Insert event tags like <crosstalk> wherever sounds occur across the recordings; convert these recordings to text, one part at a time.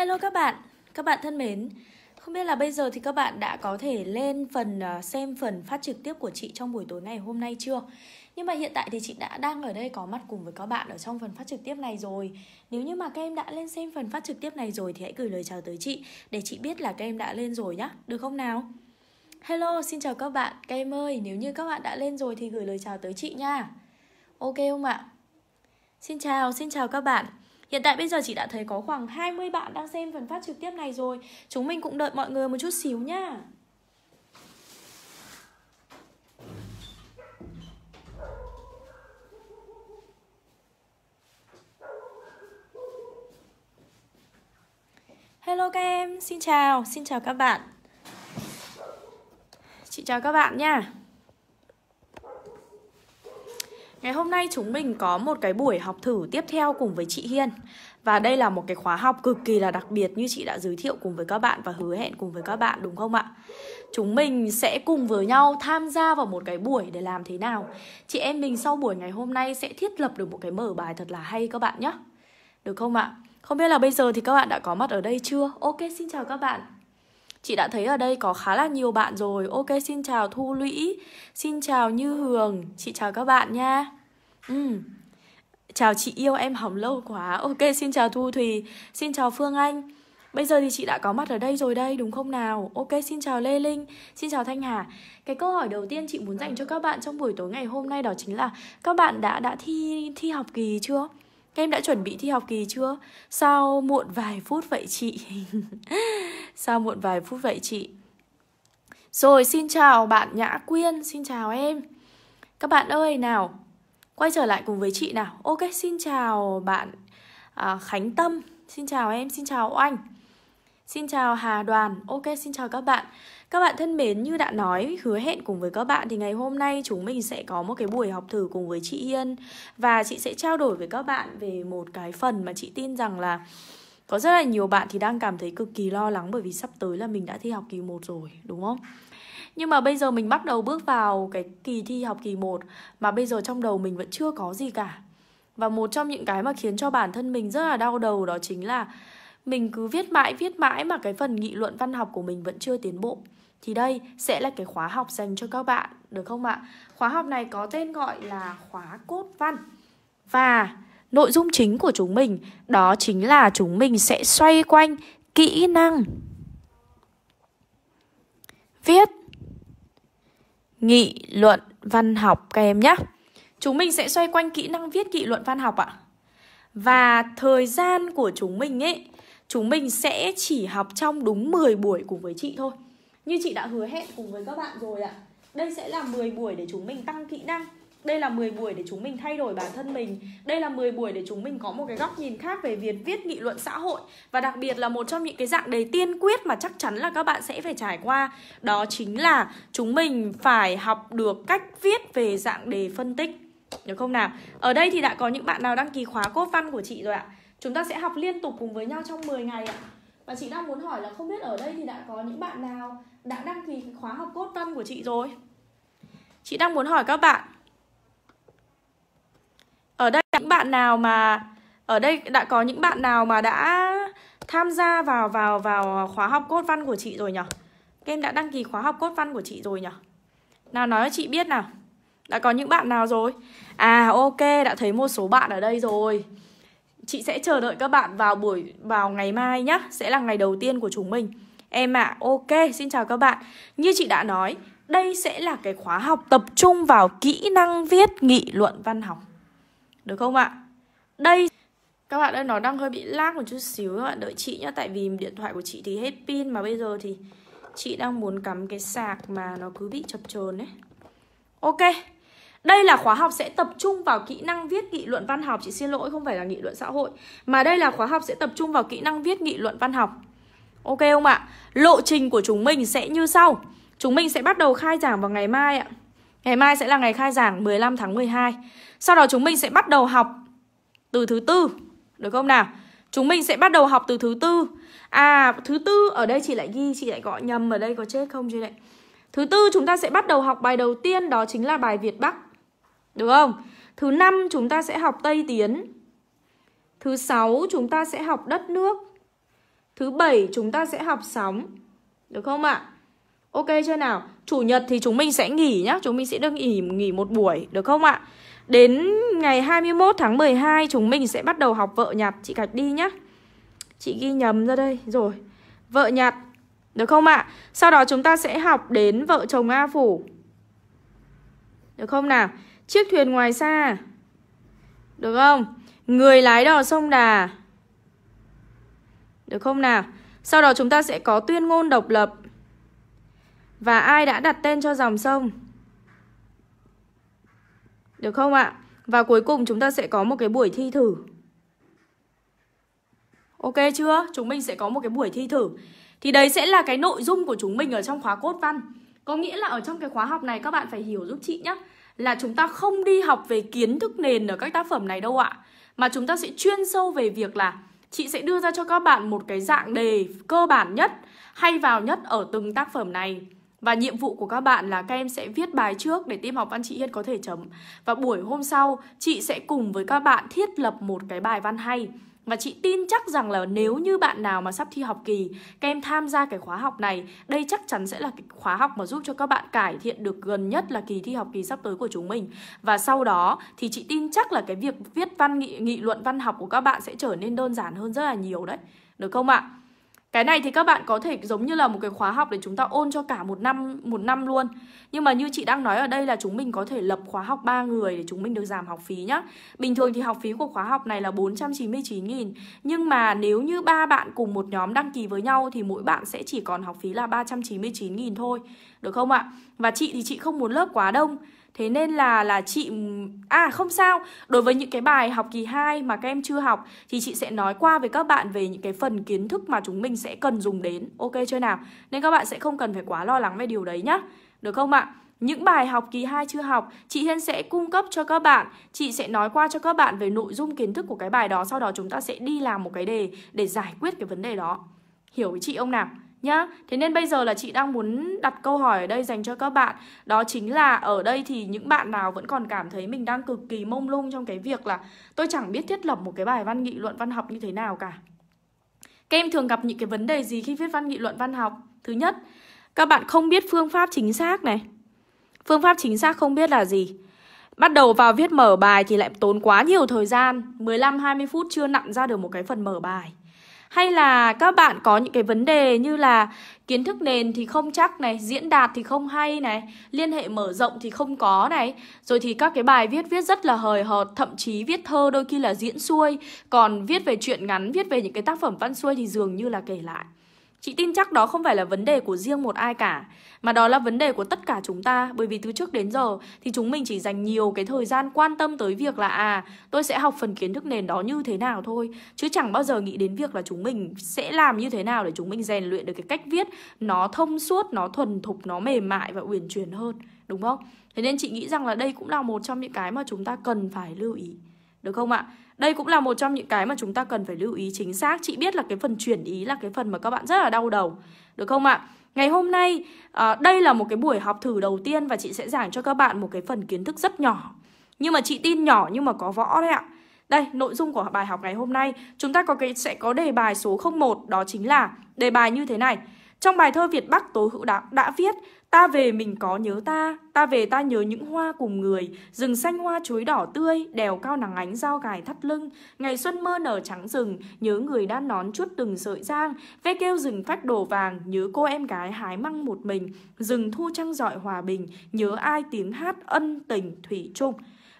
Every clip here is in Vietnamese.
Hello các bạn, các bạn thân mến Không biết là bây giờ thì các bạn đã có thể lên phần ờ, xem phần phát trực tiếp của chị trong buổi tối ngày hôm nay chưa Nhưng mà hiện tại thì chị đã đang ở đây có mặt cùng với các bạn ở trong phần phát trực tiếp này rồi Nếu như mà các em đã lên xem phần phát trực tiếp này rồi thì hãy gửi lời chào tới chị Để chị biết là các em đã lên rồi nhá, được không nào? Hello, xin chào các bạn, các em ơi, nếu như các bạn đã lên rồi thì gửi lời chào tới chị nha Ok không ạ? Xin chào, xin chào các bạn Hiện tại bây giờ chị đã thấy có khoảng 20 bạn đang xem phần phát trực tiếp này rồi Chúng mình cũng đợi mọi người một chút xíu nhá Hello các em, xin chào, xin chào các bạn Chị chào các bạn nha Ngày hôm nay chúng mình có một cái buổi học thử tiếp theo cùng với chị Hiên Và đây là một cái khóa học cực kỳ là đặc biệt như chị đã giới thiệu cùng với các bạn và hứa hẹn cùng với các bạn đúng không ạ? Chúng mình sẽ cùng với nhau tham gia vào một cái buổi để làm thế nào Chị em mình sau buổi ngày hôm nay sẽ thiết lập được một cái mở bài thật là hay các bạn nhé Được không ạ? Không biết là bây giờ thì các bạn đã có mặt ở đây chưa? Ok, xin chào các bạn Chị đã thấy ở đây có khá là nhiều bạn rồi Ok, xin chào Thu Lũy Xin chào Như Hường Chị chào các bạn nha Ừ. Chào chị yêu em hỏng lâu quá Ok xin chào Thu Thùy Xin chào Phương Anh Bây giờ thì chị đã có mặt ở đây rồi đây đúng không nào Ok xin chào Lê Linh Xin chào Thanh Hà Cái câu hỏi đầu tiên chị muốn dành cho các bạn trong buổi tối ngày hôm nay đó chính là Các bạn đã đã thi thi học kỳ chưa? Các em đã chuẩn bị thi học kỳ chưa? Sao muộn vài phút vậy chị? <laughs> Sao muộn vài phút vậy chị? Rồi xin chào bạn Nhã Quyên Xin chào em Các bạn ơi nào quay trở lại cùng với chị nào ok xin chào bạn à, khánh tâm xin chào em xin chào oanh Xin chào Hà Đoàn, ok xin chào các bạn Các bạn thân mến, như đã nói, hứa hẹn cùng với các bạn thì ngày hôm nay chúng mình sẽ có một cái buổi học thử cùng với chị Hiên Và chị sẽ trao đổi với các bạn về một cái phần mà chị tin rằng là Có rất là nhiều bạn thì đang cảm thấy cực kỳ lo lắng bởi vì sắp tới là mình đã thi học kỳ 1 rồi, đúng không? nhưng mà bây giờ mình bắt đầu bước vào cái kỳ thi học kỳ 1 mà bây giờ trong đầu mình vẫn chưa có gì cả và một trong những cái mà khiến cho bản thân mình rất là đau đầu đó chính là mình cứ viết mãi viết mãi mà cái phần nghị luận văn học của mình vẫn chưa tiến bộ thì đây sẽ là cái khóa học dành cho các bạn được không ạ khóa học này có tên gọi là khóa cốt văn và nội dung chính của chúng mình đó chính là chúng mình sẽ xoay quanh kỹ năng viết nghị luận văn học các em nhé. Chúng mình sẽ xoay quanh kỹ năng viết nghị luận văn học ạ. Và thời gian của chúng mình ấy, chúng mình sẽ chỉ học trong đúng 10 buổi cùng với chị thôi. Như chị đã hứa hẹn cùng với các bạn rồi ạ. Đây sẽ là 10 buổi để chúng mình tăng kỹ năng đây là 10 buổi để chúng mình thay đổi bản thân mình Đây là 10 buổi để chúng mình có một cái góc nhìn khác về việc viết nghị luận xã hội Và đặc biệt là một trong những cái dạng đề tiên quyết mà chắc chắn là các bạn sẽ phải trải qua Đó chính là chúng mình phải học được cách viết về dạng đề phân tích Được không nào? Ở đây thì đã có những bạn nào đăng ký khóa cốt văn của chị rồi ạ Chúng ta sẽ học liên tục cùng với nhau trong 10 ngày ạ Và chị đang muốn hỏi là không biết ở đây thì đã có những bạn nào đã đăng ký khóa học cốt văn của chị rồi Chị đang muốn hỏi các bạn ở đây những bạn nào mà ở đây đã có những bạn nào mà đã tham gia vào vào vào khóa học cốt văn của chị rồi nhở? Các em đã đăng ký khóa học cốt văn của chị rồi nhở? Nào nói cho chị biết nào. Đã có những bạn nào rồi? À ok, đã thấy một số bạn ở đây rồi. Chị sẽ chờ đợi các bạn vào buổi vào ngày mai nhá, sẽ là ngày đầu tiên của chúng mình. Em ạ, à, ok, xin chào các bạn. Như chị đã nói, đây sẽ là cái khóa học tập trung vào kỹ năng viết nghị luận văn học. Được không ạ? Đây các bạn ơi, nó đang hơi bị lag một chút xíu các bạn đợi chị nhá Tại vì điện thoại của chị thì hết pin Mà bây giờ thì chị đang muốn cắm cái sạc mà nó cứ bị chập chờn đấy Ok đây là khóa học sẽ tập trung vào kỹ năng viết nghị luận văn học Chị xin lỗi không phải là nghị luận xã hội Mà đây là khóa học sẽ tập trung vào kỹ năng viết nghị luận văn học Ok không ạ? Lộ trình của chúng mình sẽ như sau Chúng mình sẽ bắt đầu khai giảng vào ngày mai ạ Ngày mai sẽ là ngày khai giảng 15 tháng 12 sau đó chúng mình sẽ bắt đầu học từ thứ tư. Được không nào? Chúng mình sẽ bắt đầu học từ thứ tư. À, thứ tư ở đây chị lại ghi, chị lại gọi nhầm ở đây có chết không chị lại? Thứ tư chúng ta sẽ bắt đầu học bài đầu tiên đó chính là bài Việt Bắc. Được không? Thứ năm chúng ta sẽ học Tây Tiến. Thứ sáu chúng ta sẽ học đất nước. Thứ bảy chúng ta sẽ học sóng. Được không ạ? Ok chưa nào? Chủ nhật thì chúng mình sẽ nghỉ nhá, chúng mình sẽ được nghỉ nghỉ một buổi được không ạ? Đến ngày 21 tháng 12 chúng mình sẽ bắt đầu học vợ nhạt Chị gạch đi nhá Chị ghi nhầm ra đây Rồi Vợ nhạt Được không ạ? À? Sau đó chúng ta sẽ học đến vợ chồng A Phủ Được không nào? Chiếc thuyền ngoài xa Được không? Người lái đò sông Đà Được không nào? Sau đó chúng ta sẽ có tuyên ngôn độc lập Và ai đã đặt tên cho dòng sông được không ạ? Và cuối cùng chúng ta sẽ có một cái buổi thi thử. Ok chưa? Chúng mình sẽ có một cái buổi thi thử. Thì đấy sẽ là cái nội dung của chúng mình ở trong khóa cốt văn. Có nghĩa là ở trong cái khóa học này các bạn phải hiểu giúp chị nhé là chúng ta không đi học về kiến thức nền ở các tác phẩm này đâu ạ. Mà chúng ta sẽ chuyên sâu về việc là chị sẽ đưa ra cho các bạn một cái dạng đề cơ bản nhất hay vào nhất ở từng tác phẩm này. Và nhiệm vụ của các bạn là các em sẽ viết bài trước để tiêm học văn chị Hiên có thể chấm. Và buổi hôm sau, chị sẽ cùng với các bạn thiết lập một cái bài văn hay. Và chị tin chắc rằng là nếu như bạn nào mà sắp thi học kỳ, các em tham gia cái khóa học này, đây chắc chắn sẽ là cái khóa học mà giúp cho các bạn cải thiện được gần nhất là kỳ thi học kỳ sắp tới của chúng mình. Và sau đó thì chị tin chắc là cái việc viết văn nghị, nghị luận văn học của các bạn sẽ trở nên đơn giản hơn rất là nhiều đấy. Được không ạ? cái này thì các bạn có thể giống như là một cái khóa học để chúng ta ôn cho cả một năm một năm luôn. Nhưng mà như chị đang nói ở đây là chúng mình có thể lập khóa học 3 người để chúng mình được giảm học phí nhá. Bình thường thì học phí của khóa học này là 499 000 nhưng mà nếu như ba bạn cùng một nhóm đăng ký với nhau thì mỗi bạn sẽ chỉ còn học phí là 399 000 thôi. Được không ạ? Và chị thì chị không muốn lớp quá đông Thế nên là là chị à không sao, đối với những cái bài học kỳ 2 mà các em chưa học thì chị sẽ nói qua với các bạn về những cái phần kiến thức mà chúng mình sẽ cần dùng đến. Ok chưa nào? Nên các bạn sẽ không cần phải quá lo lắng về điều đấy nhá. Được không ạ? Những bài học kỳ 2 chưa học, chị Hiên sẽ cung cấp cho các bạn, chị sẽ nói qua cho các bạn về nội dung kiến thức của cái bài đó, sau đó chúng ta sẽ đi làm một cái đề để giải quyết cái vấn đề đó. Hiểu với chị ông nào? nhá. Thế nên bây giờ là chị đang muốn đặt câu hỏi ở đây dành cho các bạn Đó chính là ở đây thì những bạn nào vẫn còn cảm thấy mình đang cực kỳ mông lung trong cái việc là Tôi chẳng biết thiết lập một cái bài văn nghị luận văn học như thế nào cả Các em thường gặp những cái vấn đề gì khi viết văn nghị luận văn học? Thứ nhất, các bạn không biết phương pháp chính xác này Phương pháp chính xác không biết là gì Bắt đầu vào viết mở bài thì lại tốn quá nhiều thời gian 15-20 phút chưa nặn ra được một cái phần mở bài hay là các bạn có những cái vấn đề như là kiến thức nền thì không chắc này diễn đạt thì không hay này liên hệ mở rộng thì không có này rồi thì các cái bài viết viết rất là hời hợt thậm chí viết thơ đôi khi là diễn xuôi còn viết về chuyện ngắn viết về những cái tác phẩm văn xuôi thì dường như là kể lại Chị tin chắc đó không phải là vấn đề của riêng một ai cả, mà đó là vấn đề của tất cả chúng ta, bởi vì từ trước đến giờ thì chúng mình chỉ dành nhiều cái thời gian quan tâm tới việc là à, tôi sẽ học phần kiến thức nền đó như thế nào thôi, chứ chẳng bao giờ nghĩ đến việc là chúng mình sẽ làm như thế nào để chúng mình rèn luyện được cái cách viết nó thông suốt, nó thuần thục, nó mềm mại và uyển chuyển hơn, đúng không? Thế nên chị nghĩ rằng là đây cũng là một trong những cái mà chúng ta cần phải lưu ý được không ạ? Đây cũng là một trong những cái mà chúng ta cần phải lưu ý chính xác. Chị biết là cái phần chuyển ý là cái phần mà các bạn rất là đau đầu. Được không ạ? Ngày hôm nay, à, đây là một cái buổi học thử đầu tiên và chị sẽ giảng cho các bạn một cái phần kiến thức rất nhỏ. Nhưng mà chị tin nhỏ nhưng mà có võ đấy ạ. Đây, nội dung của bài học ngày hôm nay, chúng ta có cái sẽ có đề bài số 01 đó chính là đề bài như thế này. Trong bài thơ Việt Bắc Tố Hữu đã, đã viết Ta về mình có nhớ ta, ta về ta nhớ những hoa cùng người, rừng xanh hoa chuối đỏ tươi, đèo cao nắng ánh dao gài thắt lưng, ngày xuân mơ nở trắng rừng, nhớ người đã nón chút từng sợi giang, ve kêu rừng phách đổ vàng, nhớ cô em gái hái măng một mình, rừng thu trăng dọi hòa bình, nhớ ai tiếng hát ân tình thủy chung.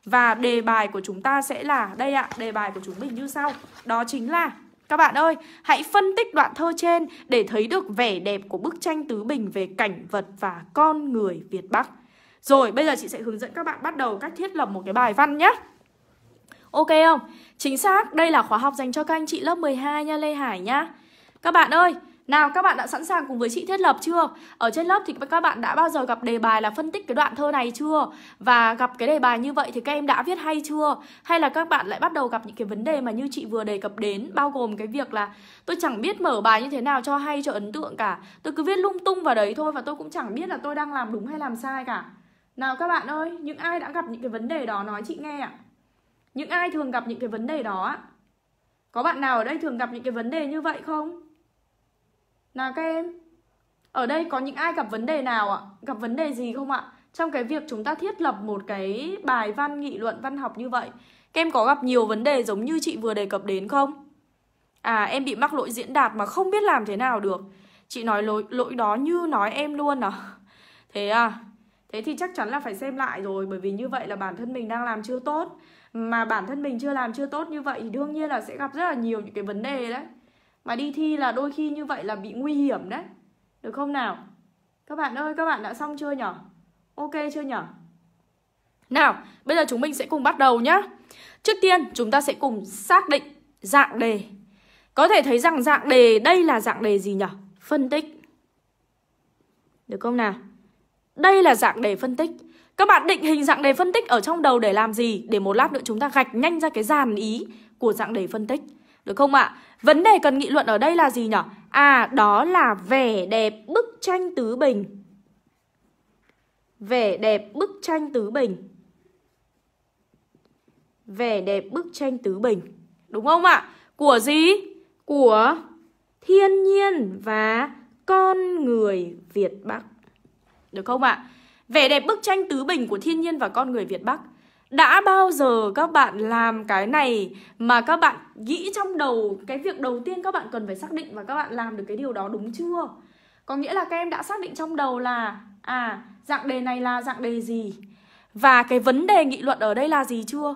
Và đề bài của chúng ta sẽ là đây ạ, đề bài của chúng mình như sau. Đó chính là các bạn ơi, hãy phân tích đoạn thơ trên để thấy được vẻ đẹp của bức tranh tứ bình về cảnh vật và con người Việt Bắc. Rồi, bây giờ chị sẽ hướng dẫn các bạn bắt đầu cách thiết lập một cái bài văn nhé. Ok không? Chính xác, đây là khóa học dành cho các anh chị lớp 12 nha Lê Hải nhá. Các bạn ơi, nào các bạn đã sẵn sàng cùng với chị Thiết Lập chưa? Ở trên lớp thì các bạn đã bao giờ gặp đề bài là phân tích cái đoạn thơ này chưa? Và gặp cái đề bài như vậy thì các em đã viết hay chưa? Hay là các bạn lại bắt đầu gặp những cái vấn đề mà như chị vừa đề cập đến bao gồm cái việc là tôi chẳng biết mở bài như thế nào cho hay cho ấn tượng cả. Tôi cứ viết lung tung vào đấy thôi và tôi cũng chẳng biết là tôi đang làm đúng hay làm sai cả. Nào các bạn ơi, những ai đã gặp những cái vấn đề đó nói chị nghe ạ. Những ai thường gặp những cái vấn đề đó ạ? Có bạn nào ở đây thường gặp những cái vấn đề như vậy không? Là các em Ở đây có những ai gặp vấn đề nào ạ? Gặp vấn đề gì không ạ? Trong cái việc chúng ta thiết lập một cái bài văn nghị luận văn học như vậy Các em có gặp nhiều vấn đề giống như chị vừa đề cập đến không? À em bị mắc lỗi diễn đạt mà không biết làm thế nào được Chị nói lỗi, lỗi đó như nói em luôn à <laughs> Thế à Thế thì chắc chắn là phải xem lại rồi Bởi vì như vậy là bản thân mình đang làm chưa tốt Mà bản thân mình chưa làm chưa tốt như vậy Thì đương nhiên là sẽ gặp rất là nhiều những cái vấn đề đấy mà đi thi là đôi khi như vậy là bị nguy hiểm đấy được không nào các bạn ơi các bạn đã xong chưa nhở ok chưa nhở nào bây giờ chúng mình sẽ cùng bắt đầu nhá trước tiên chúng ta sẽ cùng xác định dạng đề có thể thấy rằng dạng đề đây là dạng đề gì nhở phân tích được không nào đây là dạng đề phân tích các bạn định hình dạng đề phân tích ở trong đầu để làm gì? Để một lát nữa chúng ta gạch nhanh ra cái dàn ý của dạng đề phân tích. Được không ạ? À? Vấn đề cần nghị luận ở đây là gì nhỉ? À, đó là vẻ đẹp bức tranh tứ bình. Vẻ đẹp bức tranh tứ bình. Vẻ đẹp bức tranh tứ bình. Đúng không ạ? À? Của gì? Của thiên nhiên và con người Việt Bắc. Được không ạ? À? Vẻ đẹp bức tranh tứ bình của thiên nhiên và con người Việt Bắc đã bao giờ các bạn làm cái này mà các bạn nghĩ trong đầu cái việc đầu tiên các bạn cần phải xác định và các bạn làm được cái điều đó đúng chưa có nghĩa là các em đã xác định trong đầu là à dạng đề này là dạng đề gì và cái vấn đề nghị luận ở đây là gì chưa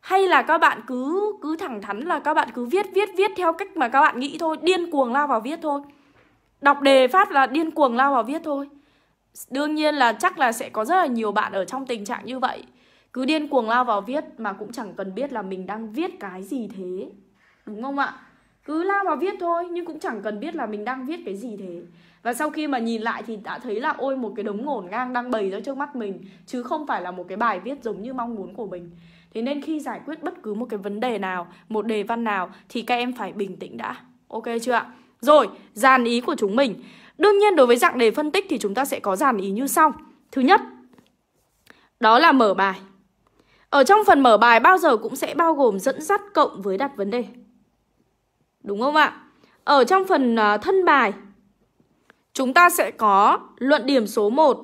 hay là các bạn cứ cứ thẳng thắn là các bạn cứ viết viết viết theo cách mà các bạn nghĩ thôi điên cuồng lao vào viết thôi đọc đề phát là điên cuồng lao vào viết thôi đương nhiên là chắc là sẽ có rất là nhiều bạn ở trong tình trạng như vậy cứ điên cuồng lao vào viết mà cũng chẳng cần biết là mình đang viết cái gì thế đúng không ạ cứ lao vào viết thôi nhưng cũng chẳng cần biết là mình đang viết cái gì thế và sau khi mà nhìn lại thì đã thấy là ôi một cái đống ngổn ngang đang bày ra trước mắt mình chứ không phải là một cái bài viết giống như mong muốn của mình thế nên khi giải quyết bất cứ một cái vấn đề nào một đề văn nào thì các em phải bình tĩnh đã ok chưa ạ rồi dàn ý của chúng mình đương nhiên đối với dạng đề phân tích thì chúng ta sẽ có dàn ý như sau thứ nhất đó là mở bài ở trong phần mở bài bao giờ cũng sẽ bao gồm dẫn dắt cộng với đặt vấn đề. Đúng không ạ? Ở trong phần à, thân bài chúng ta sẽ có luận điểm số 1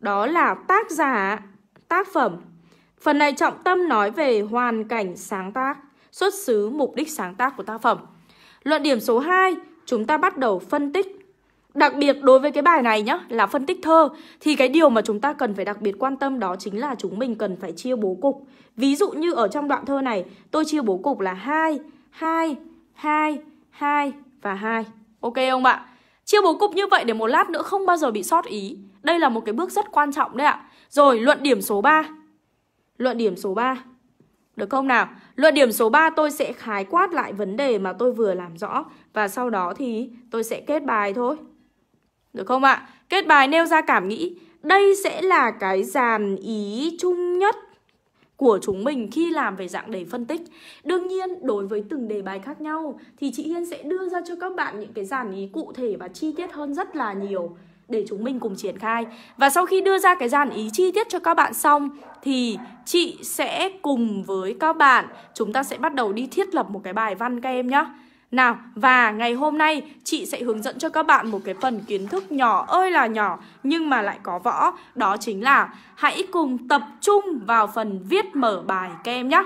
đó là tác giả, tác phẩm. Phần này trọng tâm nói về hoàn cảnh sáng tác, xuất xứ, mục đích sáng tác của tác phẩm. Luận điểm số 2, chúng ta bắt đầu phân tích Đặc biệt đối với cái bài này nhá, là phân tích thơ thì cái điều mà chúng ta cần phải đặc biệt quan tâm đó chính là chúng mình cần phải chia bố cục. Ví dụ như ở trong đoạn thơ này, tôi chia bố cục là 2, 2, 2, 2 và 2. Ok không ạ? Chia bố cục như vậy để một lát nữa không bao giờ bị sót ý. Đây là một cái bước rất quan trọng đấy ạ. Rồi, luận điểm số 3. Luận điểm số 3. Được không nào? Luận điểm số 3 tôi sẽ khái quát lại vấn đề mà tôi vừa làm rõ và sau đó thì tôi sẽ kết bài thôi. Được không ạ? Kết bài nêu ra cảm nghĩ Đây sẽ là cái dàn ý chung nhất của chúng mình khi làm về dạng đề phân tích. Đương nhiên, đối với từng đề bài khác nhau thì chị Hiên sẽ đưa ra cho các bạn những cái dàn ý cụ thể và chi tiết hơn rất là nhiều để chúng mình cùng triển khai. Và sau khi đưa ra cái dàn ý chi tiết cho các bạn xong thì chị sẽ cùng với các bạn chúng ta sẽ bắt đầu đi thiết lập một cái bài văn các em nhé. Nào, và ngày hôm nay chị sẽ hướng dẫn cho các bạn một cái phần kiến thức nhỏ ơi là nhỏ nhưng mà lại có võ Đó chính là hãy cùng tập trung vào phần viết mở bài kem nhé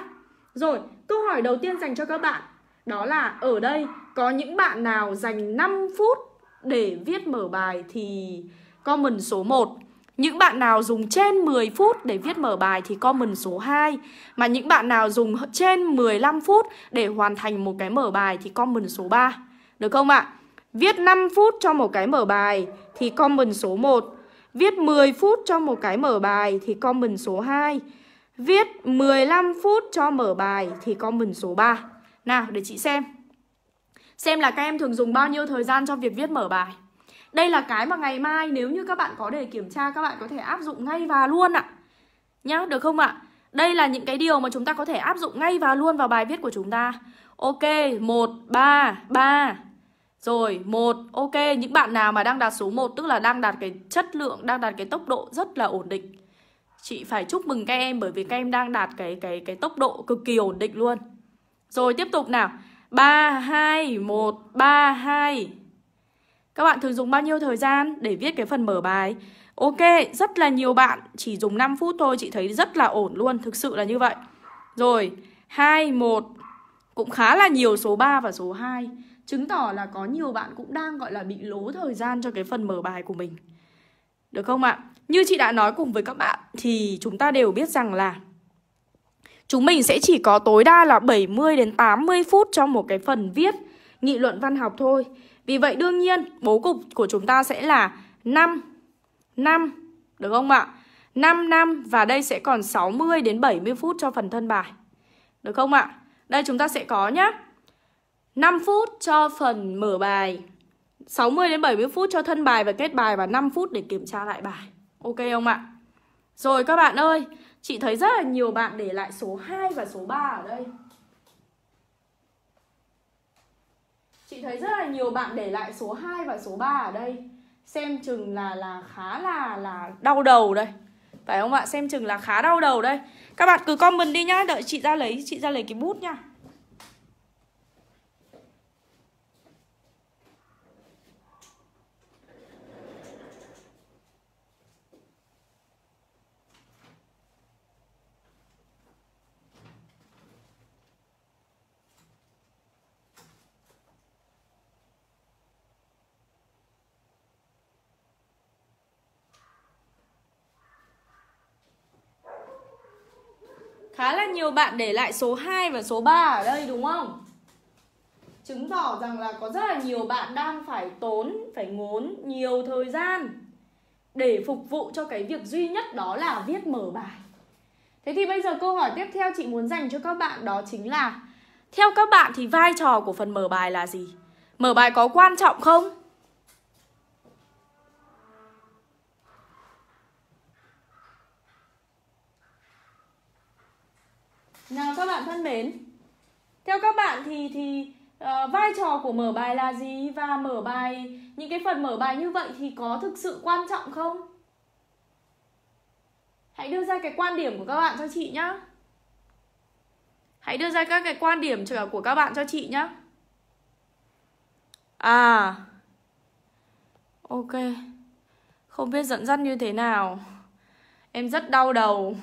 Rồi, câu hỏi đầu tiên dành cho các bạn Đó là ở đây có những bạn nào dành 5 phút để viết mở bài thì comment số 1 những bạn nào dùng trên 10 phút để viết mở bài thì comment số 2 Mà những bạn nào dùng trên 15 phút để hoàn thành một cái mở bài thì comment số 3 Được không ạ? Viết 5 phút cho một cái mở bài thì comment số 1 Viết 10 phút cho một cái mở bài thì comment số 2 Viết 15 phút cho mở bài thì comment số 3 Nào để chị xem Xem là các em thường dùng bao nhiêu thời gian cho việc viết mở bài đây là cái mà ngày mai nếu như các bạn có đề kiểm tra các bạn có thể áp dụng ngay và luôn ạ. Nhá, được không ạ? Đây là những cái điều mà chúng ta có thể áp dụng ngay và luôn vào bài viết của chúng ta. Ok, 1 3 3. Rồi, 1. Ok, những bạn nào mà đang đạt số 1 tức là đang đạt cái chất lượng, đang đạt cái tốc độ rất là ổn định. Chị phải chúc mừng các em bởi vì các em đang đạt cái cái cái tốc độ cực kỳ ổn định luôn. Rồi tiếp tục nào. 3 2 1 3 2 các bạn thường dùng bao nhiêu thời gian để viết cái phần mở bài? Ok, rất là nhiều bạn chỉ dùng 5 phút thôi chị thấy rất là ổn luôn, thực sự là như vậy. Rồi, 2, 1 cũng khá là nhiều số 3 và số 2 Chứng tỏ là có nhiều bạn cũng đang gọi là bị lố thời gian cho cái phần mở bài của mình Được không ạ? Như chị đã nói cùng với các bạn thì chúng ta đều biết rằng là Chúng mình sẽ chỉ có tối đa là 70 đến 80 phút cho một cái phần viết nghị luận văn học thôi vì vậy đương nhiên bố cục của chúng ta sẽ là 5 5 được không ạ? 5 năm và đây sẽ còn 60 đến 70 phút cho phần thân bài. Được không ạ? Đây chúng ta sẽ có nhá. 5 phút cho phần mở bài, 60 đến 70 phút cho thân bài và kết bài và 5 phút để kiểm tra lại bài. Ok không ạ? Rồi các bạn ơi, chị thấy rất là nhiều bạn để lại số 2 và số 3 ở đây. chị thấy rất là nhiều bạn để lại số 2 và số 3 ở đây xem chừng là là khá là là đau đầu đây phải không ạ xem chừng là khá đau đầu đây các bạn cứ comment đi nhá đợi chị ra lấy chị ra lấy cái bút nha nhiều bạn để lại số 2 và số 3 ở đây đúng không? Chứng tỏ rằng là có rất là nhiều bạn đang phải tốn, phải ngốn nhiều thời gian để phục vụ cho cái việc duy nhất đó là viết mở bài. Thế thì bây giờ câu hỏi tiếp theo chị muốn dành cho các bạn đó chính là theo các bạn thì vai trò của phần mở bài là gì? Mở bài có quan trọng không? Nào các bạn thân mến, theo các bạn thì thì uh, vai trò của mở bài là gì và mở bài những cái phần mở bài như vậy thì có thực sự quan trọng không? Hãy đưa ra cái quan điểm của các bạn cho chị nhá. Hãy đưa ra các cái quan điểm của các bạn cho chị nhá. À. Ok. Không biết dẫn dắt như thế nào. Em rất đau đầu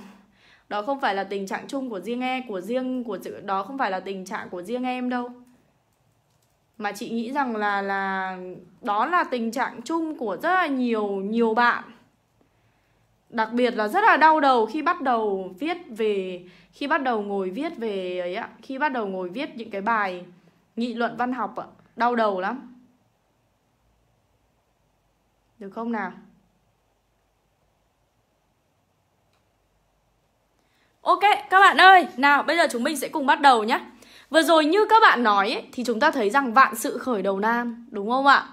đó không phải là tình trạng chung của riêng em của riêng của đó không phải là tình trạng của riêng em đâu mà chị nghĩ rằng là là đó là tình trạng chung của rất là nhiều nhiều bạn đặc biệt là rất là đau đầu khi bắt đầu viết về khi bắt đầu ngồi viết về ấy ạ khi bắt đầu ngồi viết những cái bài nghị luận văn học ạ đau đầu lắm được không nào Ok, các bạn ơi, nào bây giờ chúng mình sẽ cùng bắt đầu nhé Vừa rồi như các bạn nói ấy, thì chúng ta thấy rằng vạn sự khởi đầu nan, đúng không ạ?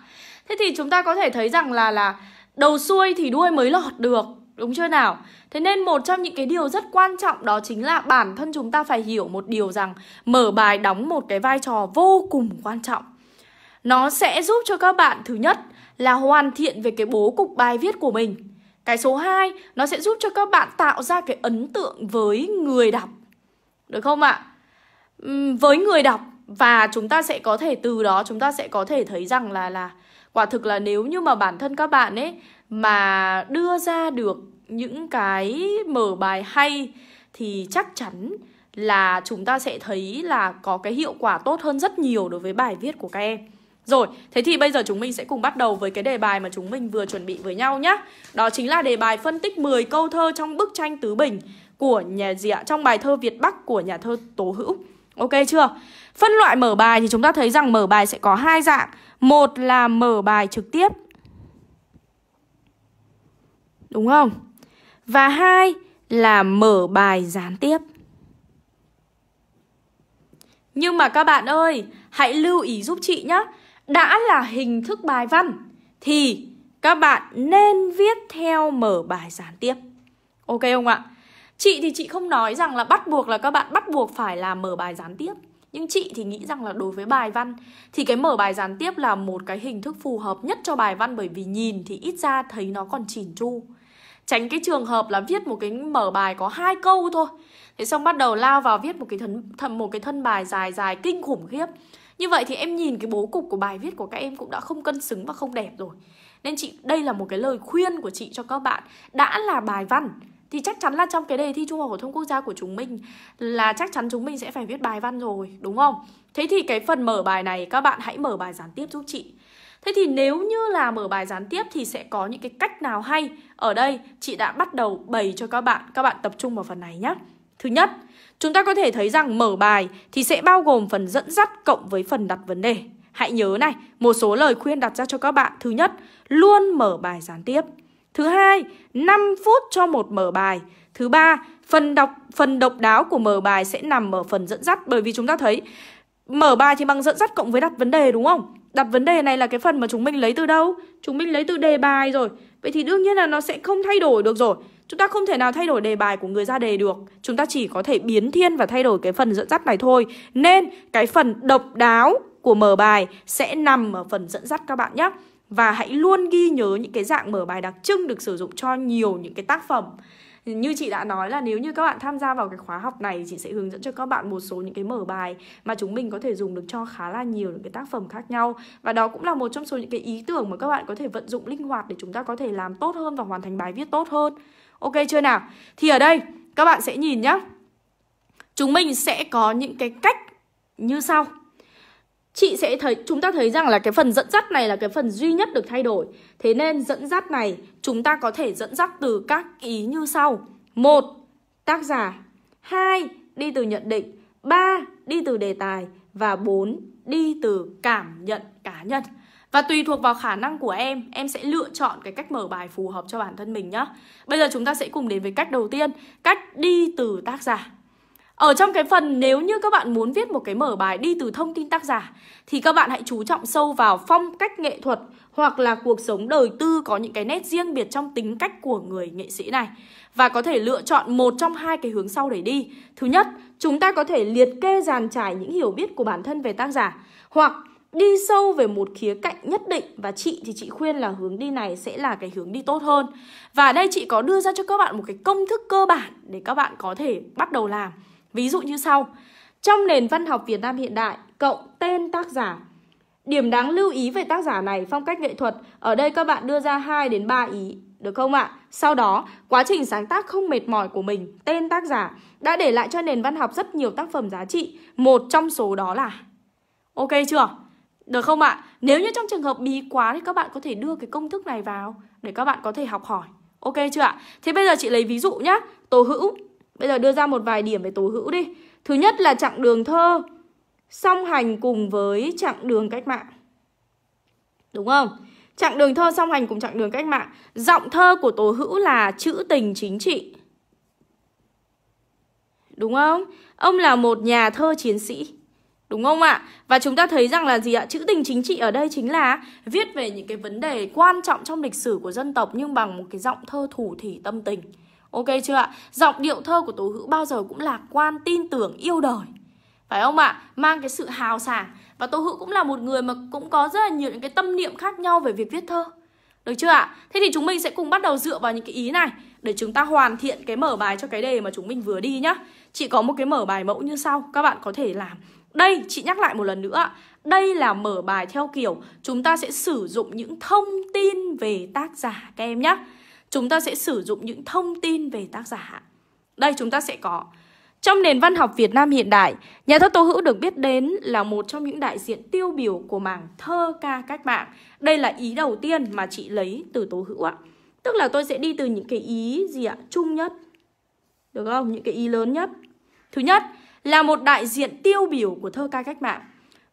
Thế thì chúng ta có thể thấy rằng là là đầu xuôi thì đuôi mới lọt được, đúng chưa nào? Thế nên một trong những cái điều rất quan trọng đó chính là bản thân chúng ta phải hiểu một điều rằng mở bài đóng một cái vai trò vô cùng quan trọng. Nó sẽ giúp cho các bạn thứ nhất là hoàn thiện về cái bố cục bài viết của mình cái số 2 nó sẽ giúp cho các bạn tạo ra cái ấn tượng với người đọc. Được không ạ? Uhm, với người đọc và chúng ta sẽ có thể từ đó chúng ta sẽ có thể thấy rằng là là quả thực là nếu như mà bản thân các bạn ấy mà đưa ra được những cái mở bài hay thì chắc chắn là chúng ta sẽ thấy là có cái hiệu quả tốt hơn rất nhiều đối với bài viết của các em. Rồi, thế thì bây giờ chúng mình sẽ cùng bắt đầu với cái đề bài mà chúng mình vừa chuẩn bị với nhau nhé. Đó chính là đề bài phân tích 10 câu thơ trong bức tranh Tứ Bình của nhà gì ạ? Trong bài thơ Việt Bắc của nhà thơ Tố Hữu. Ok chưa? Phân loại mở bài thì chúng ta thấy rằng mở bài sẽ có hai dạng. Một là mở bài trực tiếp. Đúng không? Và hai là mở bài gián tiếp. Nhưng mà các bạn ơi, hãy lưu ý giúp chị nhé đã là hình thức bài văn thì các bạn nên viết theo mở bài gián tiếp. Ok không ạ? Chị thì chị không nói rằng là bắt buộc là các bạn bắt buộc phải là mở bài gián tiếp. Nhưng chị thì nghĩ rằng là đối với bài văn thì cái mở bài gián tiếp là một cái hình thức phù hợp nhất cho bài văn bởi vì nhìn thì ít ra thấy nó còn chỉn chu. Tránh cái trường hợp là viết một cái mở bài có hai câu thôi. Thế xong bắt đầu lao vào viết một cái thân, thân một cái thân bài dài dài kinh khủng khiếp. Như vậy thì em nhìn cái bố cục của bài viết của các em cũng đã không cân xứng và không đẹp rồi. Nên chị đây là một cái lời khuyên của chị cho các bạn đã là bài văn thì chắc chắn là trong cái đề thi trung học phổ thông quốc gia của chúng mình là chắc chắn chúng mình sẽ phải viết bài văn rồi, đúng không? Thế thì cái phần mở bài này các bạn hãy mở bài gián tiếp giúp chị. Thế thì nếu như là mở bài gián tiếp thì sẽ có những cái cách nào hay? Ở đây chị đã bắt đầu bày cho các bạn, các bạn tập trung vào phần này nhé. Thứ nhất, Chúng ta có thể thấy rằng mở bài thì sẽ bao gồm phần dẫn dắt cộng với phần đặt vấn đề. Hãy nhớ này, một số lời khuyên đặt ra cho các bạn. Thứ nhất, luôn mở bài gián tiếp. Thứ hai, 5 phút cho một mở bài. Thứ ba, phần đọc phần độc đáo của mở bài sẽ nằm ở phần dẫn dắt bởi vì chúng ta thấy mở bài thì bằng dẫn dắt cộng với đặt vấn đề đúng không? Đặt vấn đề này là cái phần mà chúng mình lấy từ đâu? Chúng mình lấy từ đề bài rồi. Vậy thì đương nhiên là nó sẽ không thay đổi được rồi. Chúng ta không thể nào thay đổi đề bài của người ra đề được Chúng ta chỉ có thể biến thiên và thay đổi cái phần dẫn dắt này thôi Nên cái phần độc đáo của mở bài sẽ nằm ở phần dẫn dắt các bạn nhé Và hãy luôn ghi nhớ những cái dạng mở bài đặc trưng được sử dụng cho nhiều những cái tác phẩm như chị đã nói là nếu như các bạn tham gia vào cái khóa học này chị sẽ hướng dẫn cho các bạn một số những cái mở bài mà chúng mình có thể dùng được cho khá là nhiều những cái tác phẩm khác nhau và đó cũng là một trong số những cái ý tưởng mà các bạn có thể vận dụng linh hoạt để chúng ta có thể làm tốt hơn và hoàn thành bài viết tốt hơn Ok chưa nào? Thì ở đây các bạn sẽ nhìn nhá. Chúng mình sẽ có những cái cách như sau. Chị sẽ thấy chúng ta thấy rằng là cái phần dẫn dắt này là cái phần duy nhất được thay đổi. Thế nên dẫn dắt này chúng ta có thể dẫn dắt từ các ý như sau. Một, tác giả. Hai, đi từ nhận định. Ba, đi từ đề tài. Và bốn, đi từ cảm nhận cá nhân. Và tùy thuộc vào khả năng của em, em sẽ lựa chọn cái cách mở bài phù hợp cho bản thân mình nhá. Bây giờ chúng ta sẽ cùng đến với cách đầu tiên, cách đi từ tác giả. Ở trong cái phần nếu như các bạn muốn viết một cái mở bài đi từ thông tin tác giả thì các bạn hãy chú trọng sâu vào phong cách nghệ thuật hoặc là cuộc sống đời tư có những cái nét riêng biệt trong tính cách của người nghệ sĩ này và có thể lựa chọn một trong hai cái hướng sau để đi. Thứ nhất, chúng ta có thể liệt kê dàn trải những hiểu biết của bản thân về tác giả hoặc đi sâu về một khía cạnh nhất định và chị thì chị khuyên là hướng đi này sẽ là cái hướng đi tốt hơn. Và đây chị có đưa ra cho các bạn một cái công thức cơ bản để các bạn có thể bắt đầu làm. Ví dụ như sau. Trong nền văn học Việt Nam hiện đại, cộng tên tác giả. Điểm đáng lưu ý về tác giả này, phong cách nghệ thuật, ở đây các bạn đưa ra 2 đến 3 ý, được không ạ? Sau đó, quá trình sáng tác không mệt mỏi của mình, tên tác giả đã để lại cho nền văn học rất nhiều tác phẩm giá trị, một trong số đó là Ok chưa? Được không ạ? Nếu như trong trường hợp bí quá thì các bạn có thể đưa cái công thức này vào để các bạn có thể học hỏi. Ok chưa ạ? Thế bây giờ chị lấy ví dụ nhá, tố hữu. Bây giờ đưa ra một vài điểm về tố hữu đi. Thứ nhất là chặng đường thơ song hành cùng với chặng đường cách mạng. Đúng không? Chặng đường thơ song hành cùng chặng đường cách mạng. Giọng thơ của tố hữu là chữ tình chính trị. Đúng không? Ông là một nhà thơ chiến sĩ. Đúng không ạ? Và chúng ta thấy rằng là gì ạ? Chữ tình chính trị ở đây chính là viết về những cái vấn đề quan trọng trong lịch sử của dân tộc nhưng bằng một cái giọng thơ thủ thỉ tâm tình. Ok chưa ạ? Giọng điệu thơ của Tố Hữu bao giờ cũng lạc quan, tin tưởng, yêu đời. Phải không ạ? Mang cái sự hào sảng. Và Tố Hữu cũng là một người mà cũng có rất là nhiều những cái tâm niệm khác nhau về việc viết thơ. Được chưa ạ? Thế thì chúng mình sẽ cùng bắt đầu dựa vào những cái ý này để chúng ta hoàn thiện cái mở bài cho cái đề mà chúng mình vừa đi nhá. chỉ có một cái mở bài mẫu như sau, các bạn có thể làm đây, chị nhắc lại một lần nữa Đây là mở bài theo kiểu Chúng ta sẽ sử dụng những thông tin về tác giả các em nhé Chúng ta sẽ sử dụng những thông tin về tác giả Đây chúng ta sẽ có Trong nền văn học Việt Nam hiện đại Nhà thơ Tô Hữu được biết đến là một trong những đại diện tiêu biểu của mảng thơ ca cách mạng Đây là ý đầu tiên mà chị lấy từ Tô Hữu ạ Tức là tôi sẽ đi từ những cái ý gì ạ? Chung nhất Được không? Những cái ý lớn nhất Thứ nhất, là một đại diện tiêu biểu của thơ ca cách mạng.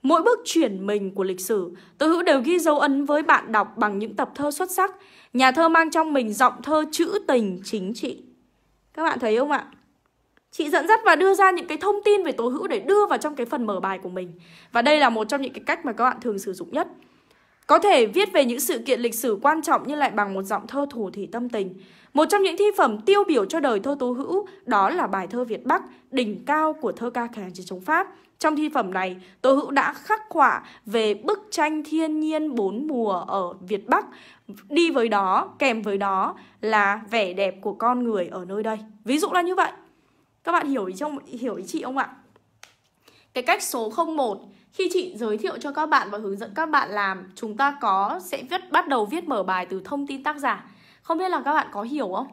Mỗi bước chuyển mình của lịch sử, Tố Hữu đều ghi dấu ấn với bạn đọc bằng những tập thơ xuất sắc. Nhà thơ mang trong mình giọng thơ trữ tình chính trị. Các bạn thấy không ạ? Chị dẫn dắt và đưa ra những cái thông tin về Tố Hữu để đưa vào trong cái phần mở bài của mình. Và đây là một trong những cái cách mà các bạn thường sử dụng nhất. Có thể viết về những sự kiện lịch sử quan trọng nhưng lại bằng một giọng thơ thủ thị tâm tình. Một trong những thi phẩm tiêu biểu cho đời thơ Tố Hữu đó là bài thơ Việt Bắc, đỉnh cao của thơ ca kháng chiến chống Pháp. Trong thi phẩm này, Tố Hữu đã khắc họa về bức tranh thiên nhiên bốn mùa ở Việt Bắc, đi với đó, kèm với đó là vẻ đẹp của con người ở nơi đây. Ví dụ là như vậy. Các bạn hiểu ý trong hiểu ý chị không ạ? Cái cách số 01 khi chị giới thiệu cho các bạn và hướng dẫn các bạn làm, chúng ta có sẽ viết bắt đầu viết mở bài từ thông tin tác giả không biết là các bạn có hiểu không?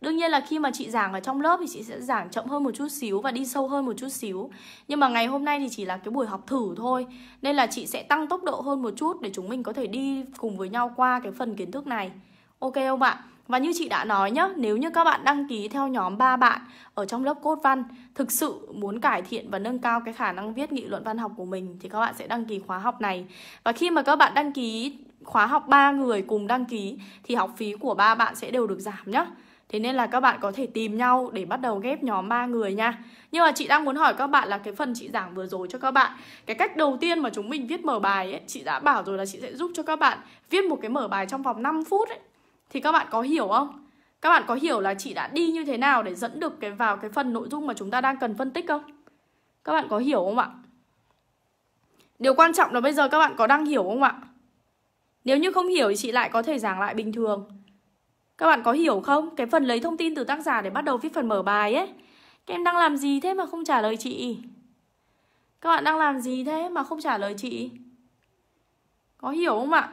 Đương nhiên là khi mà chị giảng ở trong lớp thì chị sẽ giảng chậm hơn một chút xíu và đi sâu hơn một chút xíu. Nhưng mà ngày hôm nay thì chỉ là cái buổi học thử thôi. Nên là chị sẽ tăng tốc độ hơn một chút để chúng mình có thể đi cùng với nhau qua cái phần kiến thức này. Ok không ạ? Và như chị đã nói nhá, nếu như các bạn đăng ký theo nhóm 3 bạn ở trong lớp cốt văn thực sự muốn cải thiện và nâng cao cái khả năng viết nghị luận văn học của mình thì các bạn sẽ đăng ký khóa học này. Và khi mà các bạn đăng ký khóa học 3 người cùng đăng ký thì học phí của ba bạn sẽ đều được giảm nhá. Thế nên là các bạn có thể tìm nhau để bắt đầu ghép nhóm 3 người nha. Nhưng mà chị đang muốn hỏi các bạn là cái phần chị giảng vừa rồi cho các bạn, cái cách đầu tiên mà chúng mình viết mở bài ấy, chị đã bảo rồi là chị sẽ giúp cho các bạn viết một cái mở bài trong vòng 5 phút ấy. Thì các bạn có hiểu không? Các bạn có hiểu là chị đã đi như thế nào để dẫn được cái vào cái phần nội dung mà chúng ta đang cần phân tích không? Các bạn có hiểu không ạ? Điều quan trọng là bây giờ các bạn có đang hiểu không ạ? Nếu như không hiểu thì chị lại có thể giảng lại bình thường Các bạn có hiểu không? Cái phần lấy thông tin từ tác giả để bắt đầu viết phần mở bài ấy Các em đang làm gì thế mà không trả lời chị? Các bạn đang làm gì thế mà không trả lời chị? Có hiểu không ạ?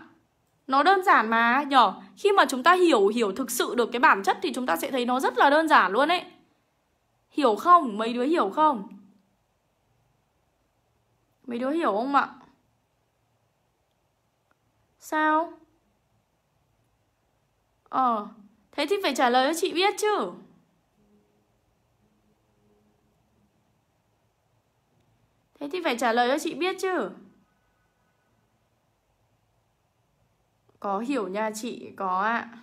Nó đơn giản mà nhỏ. Khi mà chúng ta hiểu, hiểu thực sự được cái bản chất Thì chúng ta sẽ thấy nó rất là đơn giản luôn ấy Hiểu không? Mấy đứa hiểu không? Mấy đứa hiểu không ạ? Sao? Ờ, thế thì phải trả lời cho chị biết chứ. Thế thì phải trả lời cho chị biết chứ. Có hiểu nha chị, có ạ. À.